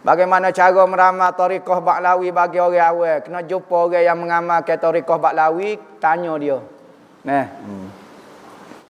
Bagaimana cara meramal tarikah baklawi bagi orang awal? Kena jumpa orang yang mengamalkan tarikah baklawi, tanya dia. Nah. Hmm.